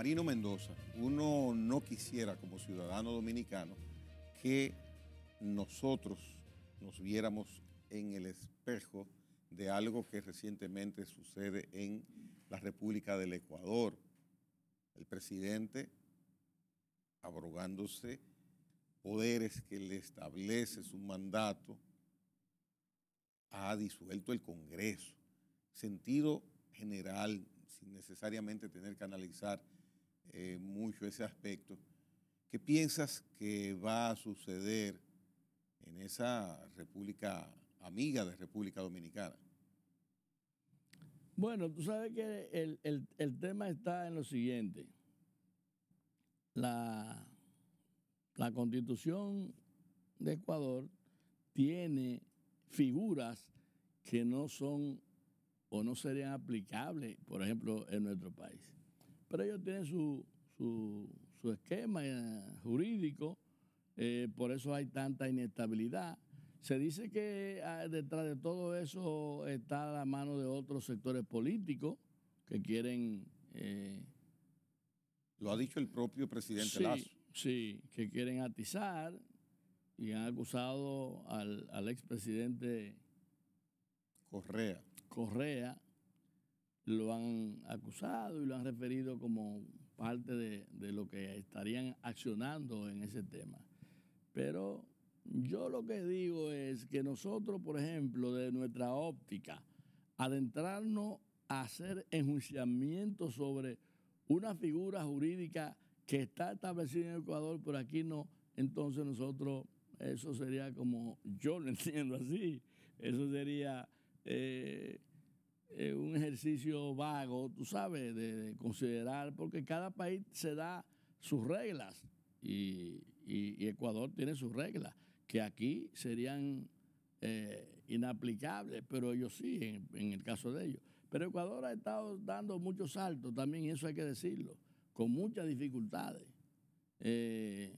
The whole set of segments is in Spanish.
Marino Mendoza, uno no quisiera como ciudadano dominicano que nosotros nos viéramos en el espejo de algo que recientemente sucede en la República del Ecuador. El presidente abrogándose poderes que le establece su mandato, ha disuelto el Congreso. Sentido general, sin necesariamente tener que analizar eh, mucho ese aspecto. ¿Qué piensas que va a suceder en esa República amiga de República Dominicana? Bueno, tú sabes que el, tema está en lo siguiente. La, la constitución de Ecuador tiene figuras que no son o no serían aplicables, por ejemplo, en nuestro país pero ellos tienen su, su, su esquema eh, jurídico, eh, por eso hay tanta inestabilidad. Se dice que ah, detrás de todo eso está la mano de otros sectores políticos que quieren... Eh, Lo ha dicho el propio presidente Lazo. Sí, que quieren atizar y han acusado al, al expresidente Correa. Correa lo han acusado y lo han referido como parte de, lo que estarían accionando en ese tema. Pero yo lo que digo es que nosotros, por ejemplo, de nuestra óptica, adentrarnos a hacer enjuiciamiento sobre una figura jurídica que está establecida en Ecuador, pero aquí no, entonces nosotros, eso sería como, yo lo entiendo así, eso sería... Eh, eh, un ejercicio vago, tú sabes, de, considerar, porque cada país se da sus reglas y, Ecuador tiene sus reglas, que aquí serían eh, inaplicables, pero ellos sí, en, el caso de ellos. Pero Ecuador ha estado dando muchos saltos también, eso hay que decirlo, con muchas dificultades. Eh,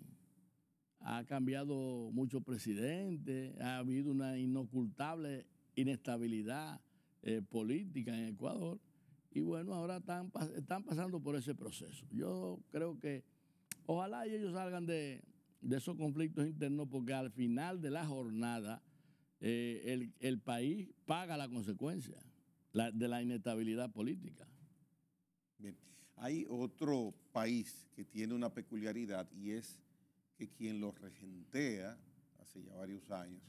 ha cambiado mucho presidente, ha habido una inocultable inestabilidad eh, política en Ecuador. Y bueno, ahora están, pasando por ese proceso. Yo creo que ojalá ellos salgan de, esos conflictos internos porque al final de la jornada eh, el, país paga la consecuencia de la inestabilidad política. hay otro país que tiene una peculiaridad y es que quien lo regentea hace ya varios años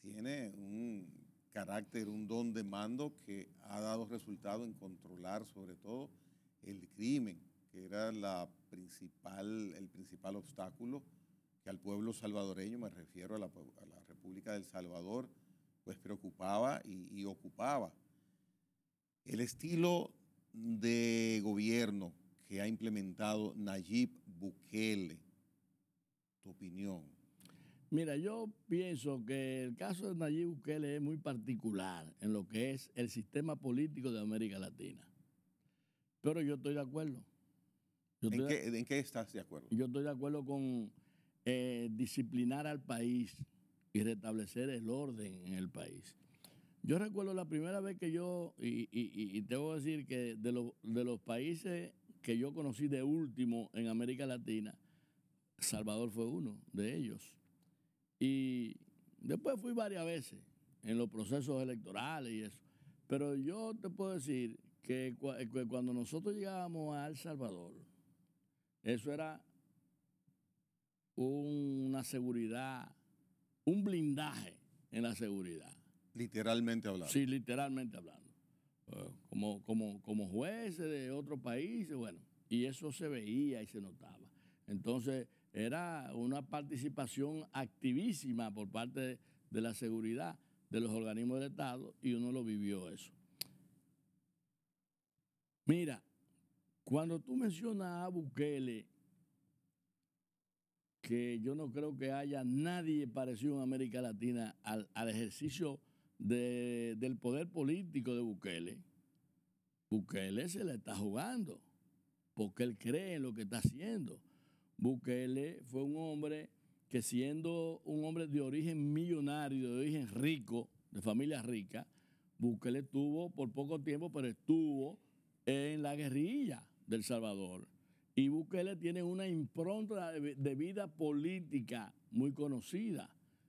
tiene un carácter, un don de mando que ha dado resultado en controlar sobre todo el crimen, que era la principal, el principal obstáculo que al pueblo salvadoreño, me refiero a la, República del Salvador, pues preocupaba y ocupaba. El estilo de gobierno que ha implementado Nayib Bukele, tu opinión. Mira, yo pienso que el caso de Nayib Bukele es muy particular en lo que es el sistema político de América Latina. Pero yo estoy de acuerdo. ¿En, qué, estás de acuerdo? Yo estoy de acuerdo con eh, disciplinar al país y restablecer el orden en el país. Yo recuerdo la primera vez que yo, y, y, y tengo que decir que de, de los países que yo conocí de último en América Latina, Salvador fue uno de ellos. Y después fui varias veces en los procesos electorales y eso. Pero yo te puedo decir que cuando nosotros llegábamos a El Salvador, eso era una seguridad, un blindaje en la seguridad. Literalmente hablando. Sí, literalmente hablando. Eh, como, como, como jueces de otro países, bueno, y eso se veía y se notaba. Entonces, era una participación activísima por parte de, la seguridad de los organismos del Estado y uno lo vivió eso. Mira, cuando tú mencionas a Bukele, que yo no creo que haya nadie parecido en América Latina al, ejercicio del poder político de Bukele, Bukele se la está jugando, porque él cree en lo que está haciendo. Bukele fue un hombre que siendo un hombre de origen millonario, de origen rico, de familia rica, Bukele estuvo por poco tiempo, pero estuvo en la guerrilla del Salvador. Y Bukele tiene una impronta de vida política muy conocida.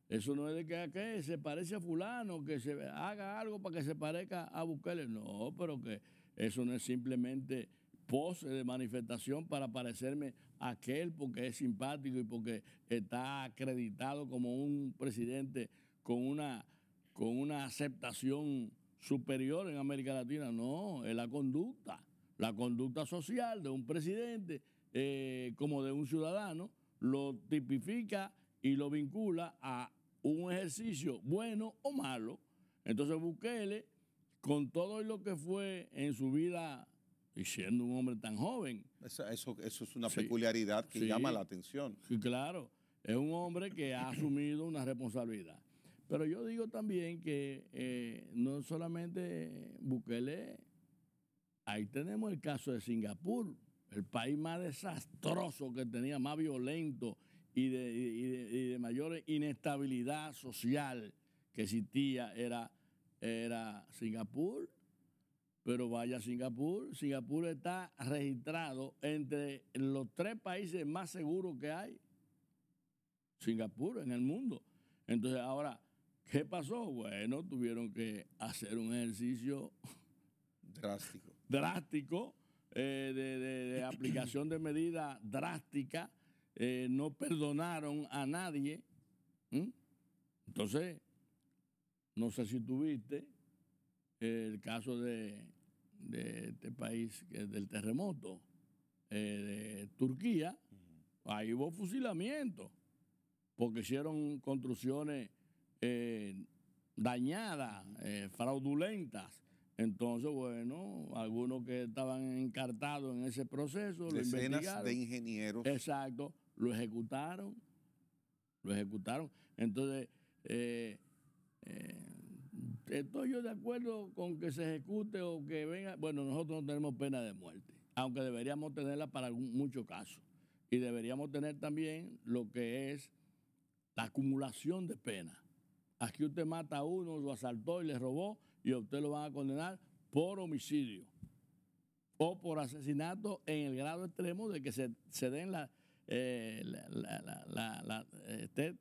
Eso no es de que se parece a fulano, que se haga algo para que se parezca a Bukele. No, pero que eso no es simplemente pose de manifestación para parecerme aquel porque es simpático y porque está acreditado como un presidente con una, con una aceptación superior en América Latina. No, es la conducta, la conducta social de un presidente eh, como de un ciudadano, lo tipifica y lo vincula a un ejercicio bueno o malo. Entonces Bukele, con todo lo que fue en su vida y siendo un hombre tan joven. Eso, eso, es una peculiaridad que llama la atención. Sí, claro. Es un hombre que ha asumido una responsabilidad. Pero yo digo también que eh, no solamente Bukele, ahí tenemos el caso de Singapur, el país más desastroso que tenía, más violento y de, y mayor inestabilidad social que existía era, era Singapur. Pero vaya a Singapur. Singapur está registrado entre los tres países más seguros que hay. Singapur en el mundo. Entonces, ahora, ¿qué pasó? Bueno, tuvieron que hacer un ejercicio drástico. drástico, eh, de, aplicación de medidas drásticas. Eh, no perdonaron a nadie. Entonces, no sé si tuviste el caso de de este país, del terremoto eh, de Turquía, ahí hubo fusilamiento, porque hicieron construcciones eh, dañadas, eh, fraudulentas. Entonces, bueno, algunos que estaban encartados en ese proceso, de ingenieros. Exacto, lo ejecutaron, lo ejecutaron. Entonces, Estoy yo de acuerdo con que se ejecute o que venga. Bueno, nosotros no tenemos pena de muerte, aunque deberíamos tenerla para muchos casos. Y deberíamos tener también lo que es la acumulación de pena. Aquí usted mata a uno, lo asaltó y le robó, y usted lo van a condenar por homicidio o por asesinato en el grado extremo de que se, den la, características eh, la, la, la, la este,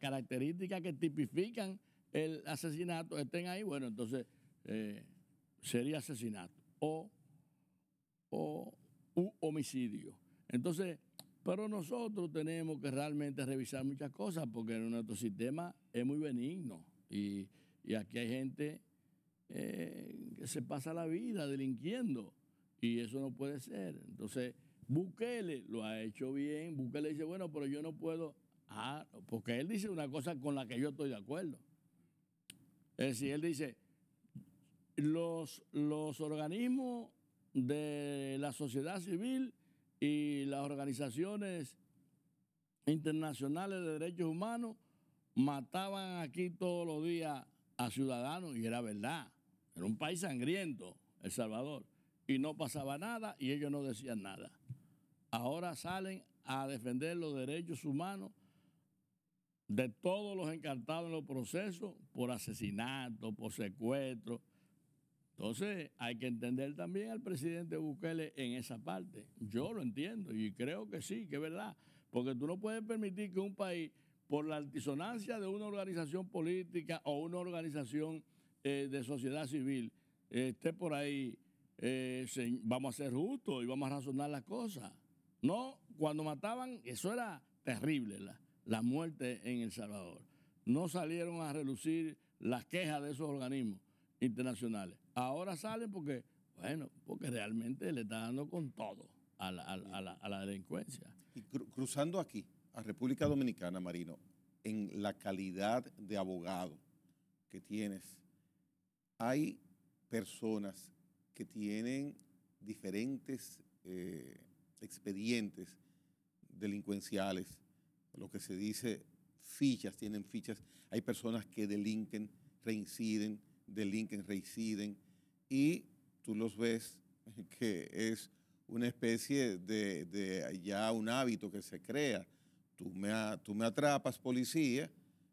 característica que tipifican el asesinato estén ahí, bueno, entonces eh, sería asesinato o, o homicidio. Entonces, pero nosotros tenemos que realmente revisar muchas cosas porque nuestro sistema es muy benigno y, aquí hay gente eh, que se pasa la vida delinquiendo y eso no puede ser. Entonces, Bukele lo ha hecho bien, Bukele dice, bueno, pero yo no puedo, ah, porque él dice una cosa con la que yo estoy de acuerdo. Es decir, él dice, los, los organismos de la sociedad civil y las organizaciones internacionales de derechos humanos mataban aquí todos los días a ciudadanos y era verdad. Era un país sangriento, El Salvador. Y no pasaba nada y ellos no decían nada. Ahora salen a defender los derechos humanos de todos los encartados en los procesos por asesinato, por secuestro. Entonces hay que entender también al presidente Bukele en esa parte. Yo lo entiendo y creo que sí, que es verdad, porque tú no puedes permitir que un país, por la altisonancia de una organización política o una organización eh, de sociedad civil, esté por ahí, eh, vamos a ser justos y vamos a razonar las cosas. No, cuando mataban, eso era terrible la muerte en El Salvador. No salieron a relucir las quejas de esos organismos internacionales. Ahora salen porque, bueno, porque realmente le está dando con todo a la, delincuencia. Y cruzando aquí, a República Dominicana, Marino, en la calidad de abogado que tienes, hay personas que tienen diferentes eh, expedientes delincuenciales lo que se dice fichas, tienen fichas. Hay personas que delinquen, reinciden, delinquen, reinciden, y tú los ves que es una especie de, de ya un hábito que se crea. Tú me, tú me atrapas, policía,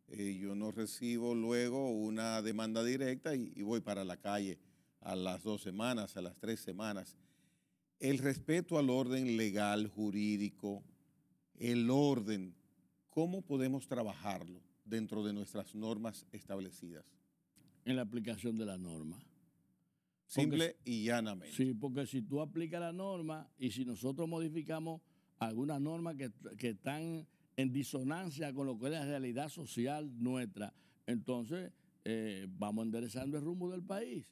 eh, yo no recibo luego una demanda directa y voy para la calle a las dos semanas, a las tres semanas. El respeto al orden legal, jurídico, el orden ¿cómo podemos trabajarlo dentro de nuestras normas establecidas? En la aplicación de la norma. Simple y llanamente. Sí, porque si tú aplicas la norma y si nosotros modificamos algunas normas que, están en disonancia con lo que es la realidad social nuestra, entonces eh, vamos enderezando el rumbo del país.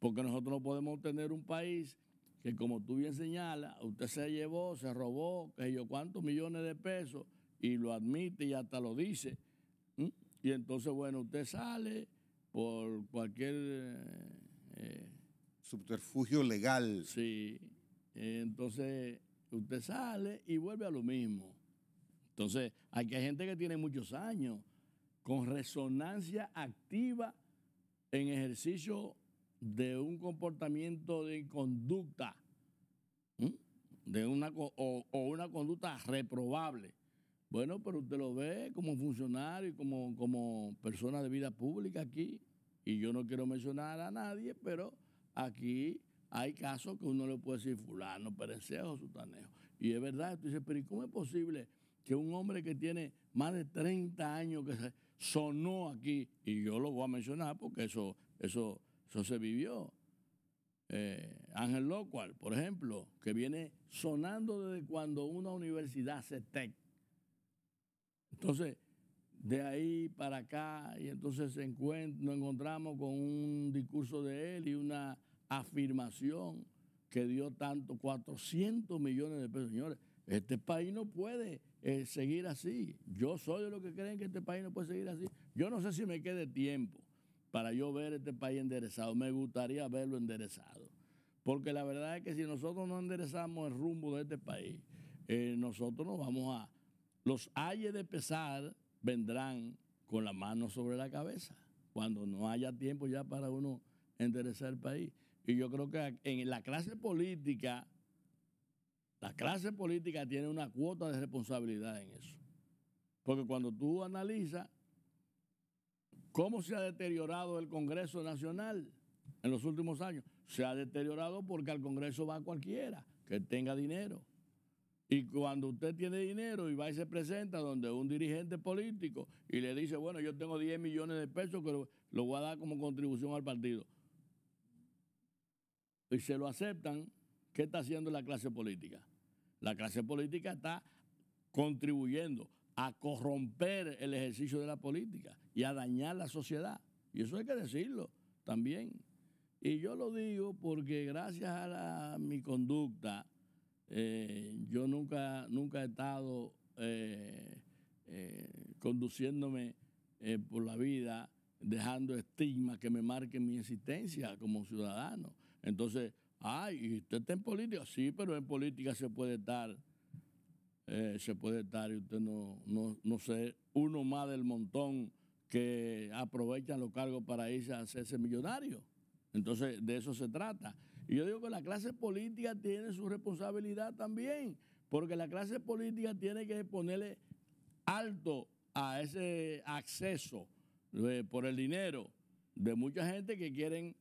Porque nosotros no podemos tener un país que, como tú bien señalas, usted se llevó, se robó, que yo cuántos millones de pesos y lo admite y hasta lo dice. Y entonces, bueno, usted sale por cualquier... Eh, eh, Subterfugio legal. Sí. Entonces, usted sale y vuelve a lo mismo. Entonces, aquí hay gente que tiene muchos años con resonancia activa en ejercicio de un comportamiento de conducta, de una, o una conducta reprobable. Bueno, pero usted lo ve como funcionario y como, persona de vida pública aquí. Y yo no quiero mencionar a nadie, pero aquí hay casos que uno le puede decir fulano, perecejo, sutanejo. Y es verdad, tú dices, pero ¿y cómo es posible que un hombre que tiene más de 30 años que sonó aquí, y yo lo voy a mencionar porque eso, eso, eso se vivió? Eh, Ángel Locual, por ejemplo, que viene sonando desde cuando una universidad se tec entonces, de ahí para acá, y entonces nos encontramos con un discurso de él y una afirmación que dio tanto, 400 millones de pesos. Señores, este país no puede eh, seguir así. Yo soy de los que creen que este país no puede seguir así. Yo no sé si me quede tiempo para yo ver este país enderezado. Me gustaría verlo enderezado. Porque la verdad es que si nosotros no enderezamos el rumbo de este país, eh, nosotros nos vamos a, los ayes de pesar vendrán con la mano sobre la cabeza, cuando no haya tiempo ya para uno enderezar el país. Y yo creo que en la clase política, la clase política tiene una cuota de responsabilidad en eso. Porque cuando tú analizas cómo se ha deteriorado el Congreso Nacional en los últimos años, se ha deteriorado porque al Congreso va cualquiera que tenga dinero. Y cuando usted tiene dinero y va y se presenta donde un dirigente político y le dice, bueno, yo tengo 10 millones de pesos pero lo, voy a dar como contribución al partido. Y se lo aceptan, ¿qué está haciendo la clase política? La clase política está contribuyendo a corromper el ejercicio de la política y a dañar la sociedad. Y eso hay que decirlo también. Y yo lo digo porque gracias a mi conducta, eh, yo nunca, nunca he estado eh, eh, conduciéndome eh, por la vida dejando estigma que me marque mi existencia como ciudadano. Entonces, ay, usted está en política? Sí, pero en política se puede estar, se puede estar y usted no, no, no sé uno más del montón que aprovechan los cargos para irse a hacerse millonario. Entonces, de eso se trata. Y yo digo que la clase política tiene su responsabilidad también, porque la clase política tiene que ponerle alto a ese acceso eh, por el dinero de mucha gente que quieren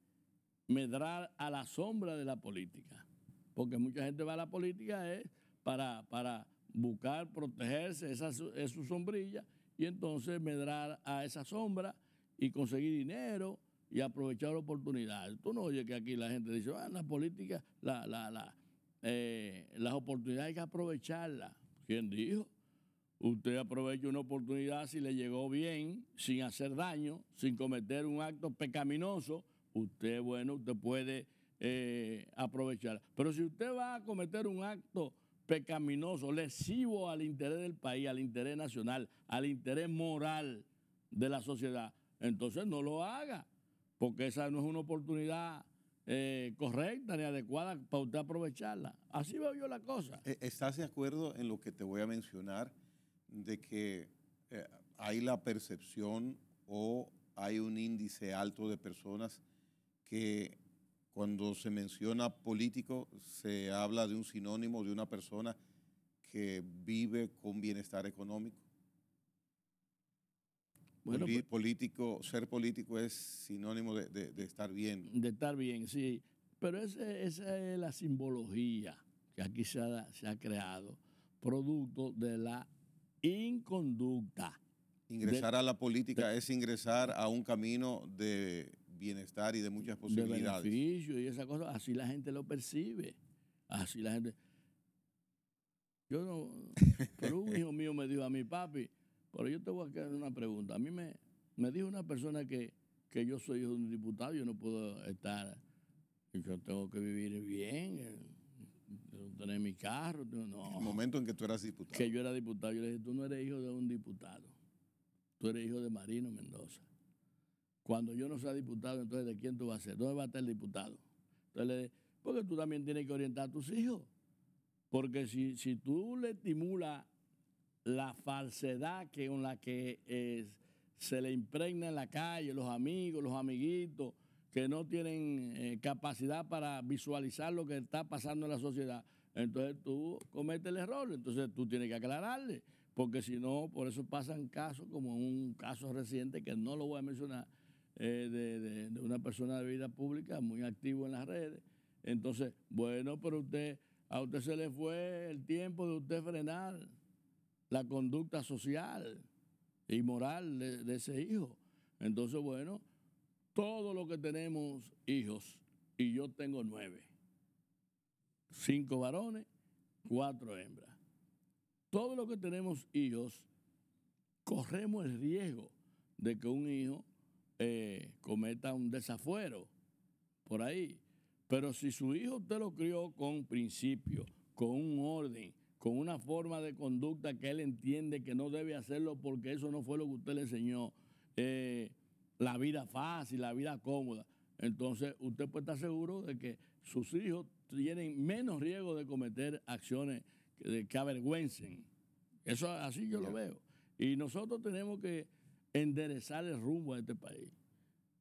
medrar a la sombra de la política. Porque mucha gente va a la política es eh, para, buscar protegerse, esa es su sombrilla, y entonces medrar a esa sombra y conseguir dinero y aprovechar la oportunidad. Tú no oyes que aquí la gente dice, ah, las políticas, la, la, la, eh, las oportunidades hay que aprovecharla. ¿Quién dijo? Usted aprovecha una oportunidad si le llegó bien, sin hacer daño, sin cometer un acto pecaminoso. Usted, bueno, usted puede eh, aprovechar. Pero si usted va a cometer un acto pecaminoso, lesivo al interés del país, al interés nacional, al interés moral de la sociedad, entonces no lo haga porque esa no es una oportunidad eh, correcta ni adecuada para usted aprovecharla. Así veo yo la cosa. E, ¿Estás de acuerdo en lo que te voy a mencionar, de que eh, hay la percepción o hay un índice alto de personas que cuando se menciona político se habla de un sinónimo de una persona que vive con bienestar económico? Pues político, ser político es sinónimo de, estar bien. De estar bien, sí. Pero esa es la simbología que aquí se ha, creado, producto de la inconducta. Ingresar a la política es ingresar a un camino de bienestar y de muchas posibilidades. De beneficio y esa cosa, así la gente lo percibe. Así la gente. Yo no. Pero un hijo mío me dijo a mi papi, pero yo te voy a hacer una pregunta. A mí me, me dijo una persona que, que yo soy hijo de un diputado, yo no puedo estar, yo tengo que vivir bien, eh, tener mi carro. No. El momento en que tú eras diputado. Que yo era diputado. Yo le dije, tú no eres hijo de un diputado. Tú eres hijo de Marino Mendoza. Cuando yo no sea diputado, entonces ¿de quién tú vas a ser? ¿Dónde va a estar el diputado? Entonces le dije, porque tú también tienes que orientar a tus hijos. Porque si, si tú le estimulas la falsedad que, con la que eh, se le impregna en la calle, los amigos, los amiguitos, que no tienen eh, capacidad para visualizar lo que está pasando en la sociedad. Entonces tú cometes el error, entonces tú tienes que aclararle, porque si no, por eso pasan casos como un caso reciente que no lo voy a mencionar, eh, de, una persona de vida pública muy activo en las redes. Entonces, bueno, pero usted, a usted se le fue el tiempo de usted frenar la conducta social y moral de, ese hijo. Entonces, bueno, todo lo que tenemos hijos, y yo tengo nueve, cinco varones, cuatro hembras. Todo lo que tenemos hijos, corremos el riesgo de que un hijo eh, cometa un desafuero por ahí. Pero si su hijo te lo crió con principio, con un orden, con una forma de conducta que él entiende que no debe hacerlo porque eso no fue lo que usted le enseñó, eh, la vida fácil, la vida cómoda. Entonces usted puede estar seguro de que sus hijos tienen menos riesgo de cometer acciones que, que avergüencen. Eso así yo lo veo. Y nosotros tenemos que enderezar el rumbo a este país.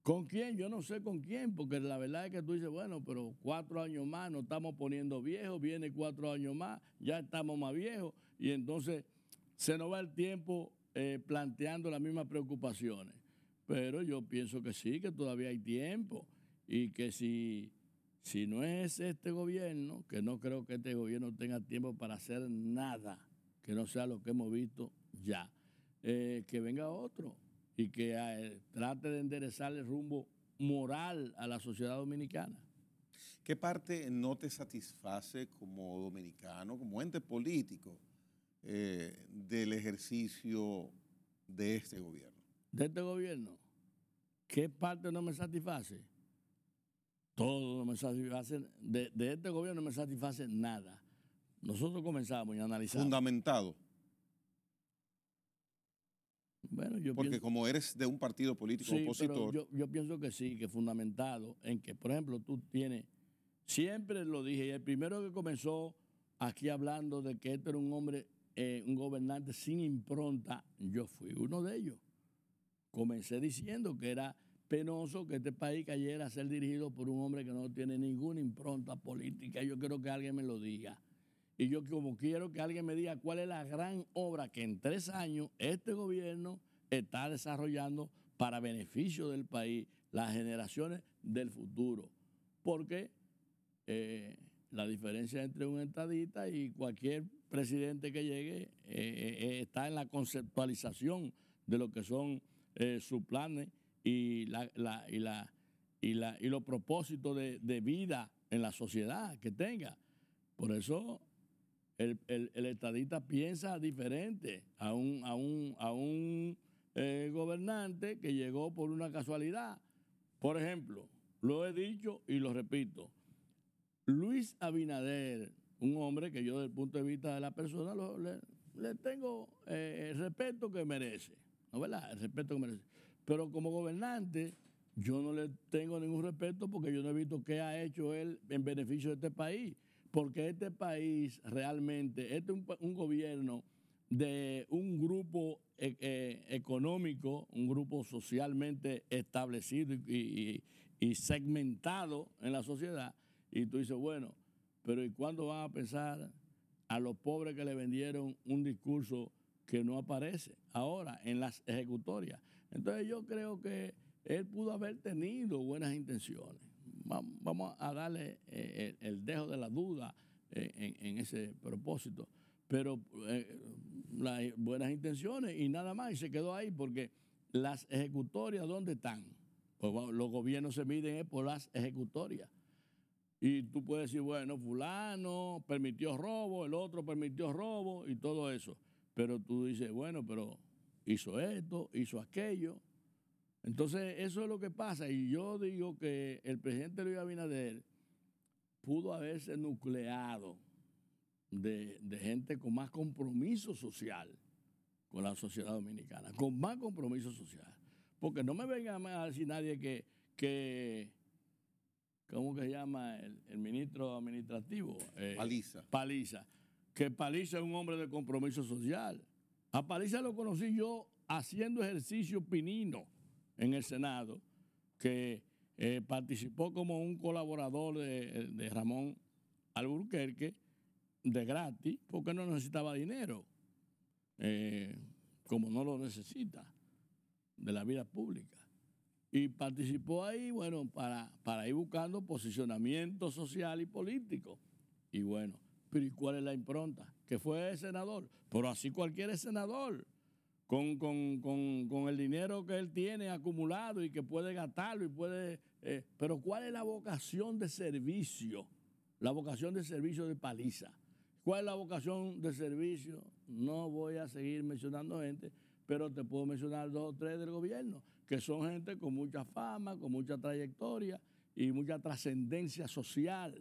¿Con quién? Yo no sé con quién, porque la verdad es que tú dices, bueno, pero cuatro años más nos estamos poniendo viejos, viene cuatro años más, ya estamos más viejos, y entonces se nos va el tiempo eh, planteando las mismas preocupaciones. Pero yo pienso que sí, que todavía hay tiempo, y que si, si no es este gobierno, que no creo que este gobierno tenga tiempo para hacer nada que no sea lo que hemos visto ya, eh, que venga otro y que eh, trate de enderezar el rumbo moral a la sociedad dominicana. ¿Qué parte no te satisface como dominicano, como ente político eh, del ejercicio de este gobierno? De este gobierno. ¿Qué parte no me satisface? Todo no me satisface. De, de este gobierno no me satisface nada. Nosotros comenzamos y analizamos. Fundamentado. Porque como eres de un partido político opositor. yo, pienso que sí, que fundamentado en que, por ejemplo, tú tienes. Siempre lo dije, y el primero que comenzó aquí hablando de que esto era un hombre, eh, un gobernante sin impronta, yo fui uno de ellos. Comencé diciendo que era penoso que este país cayera a ser dirigido por un hombre que no tiene ninguna impronta política. Yo quiero que alguien me lo diga. Y yo como quiero que alguien me diga cuál es la gran obra que en tres años este gobierno está desarrollando para beneficio del país, las generaciones del futuro. Porque eh, la diferencia entre un estadista y cualquier presidente que llegue eh, eh, está en la conceptualización de lo que son sus planes y, la, y, y, los propósitos de, de vida en la sociedad que tenga. Por eso el, estadista piensa diferente a un, a un, a un eh, gobernante que llegó por una casualidad. Por ejemplo, lo he dicho y lo repito, Luis Abinader, un hombre que yo desde el punto de vista de la persona le, tengo eh, el respeto que merece, ¿no verdad? El respeto que merece. Pero como gobernante, yo no le tengo ningún respeto porque yo no he visto qué ha hecho él en beneficio de este país porque este país realmente, este es un, gobierno de un grupo eh, eh, económico, un grupo socialmente establecido y, y, segmentado en la sociedad, y tú dices, bueno, pero ¿y cuándo van a pensar a los pobres que le vendieron un discurso que no aparece ahora en las ejecutorias? Entonces yo creo que él pudo haber tenido buenas intenciones vamos a darle eh, eh, el, dejo de la duda eh, en, ese propósito. Pero las buenas intenciones y nada más, y se quedó ahí porque las ejecutorias, ¿dónde están? Pues, los gobiernos se miden por las ejecutorias. Y tú puedes decir, bueno, fulano permitió robo, el otro permitió robo y todo eso. Pero tú dices, bueno, pero hizo esto, hizo aquello, entonces, eso es lo que pasa. Y yo digo que el presidente Luis Abinader pudo haberse nucleado de, gente con más compromiso social con la sociedad dominicana, con más compromiso social. Porque no me venga a decir nadie que, que ¿cómo que se llama el, ministro administrativo? Eh, Paliza. Paliza. Que Paliza es un hombre de compromiso social. A Paliza lo conocí yo haciendo ejercicio pinino en el Senado, que eh, participó como un colaborador de, Ramón Alburquerque de gratis, porque no necesitaba dinero, eh, como no lo necesita, de la vida pública. Y participó ahí, bueno, para, para ir buscando posicionamiento social y político. Y bueno, pero ¿y cuál es la impronta? Que fue senador, pero así cualquier senador con, el dinero que él tiene acumulado y que puede gastarlo y puede... Eh, pero ¿cuál es la vocación de servicio? La vocación de servicio de paliza. ¿Cuál es la vocación de servicio? No voy a seguir mencionando gente, pero te puedo mencionar dos o tres del gobierno, que son gente con mucha fama, con mucha trayectoria y mucha trascendencia social,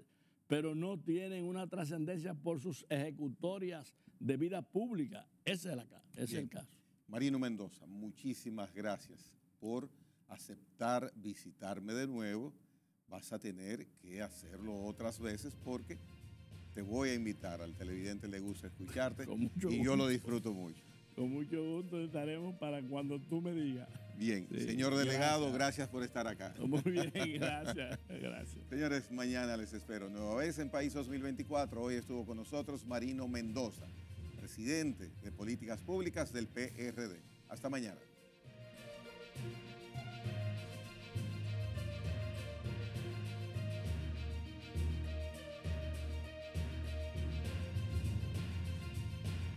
pero no tienen una trascendencia por sus ejecutorias de vida pública. Ese es, ese es el caso. Marino Mendoza, muchísimas gracias por aceptar visitarme de nuevo. Vas a tener que hacerlo otras veces porque te voy a invitar. Al televidente le gusta escucharte y yo lo disfruto mucho. Con mucho gusto estaremos para cuando tú me digas. Bien, señor delegado, gracias. por estar acá. Muy bien, gracias, gracias. Señores, mañana les espero. Nueva vez en País 2024. Hoy estuvo con nosotros Marino Mendoza presidente de Políticas Públicas del PRD. Hasta mañana.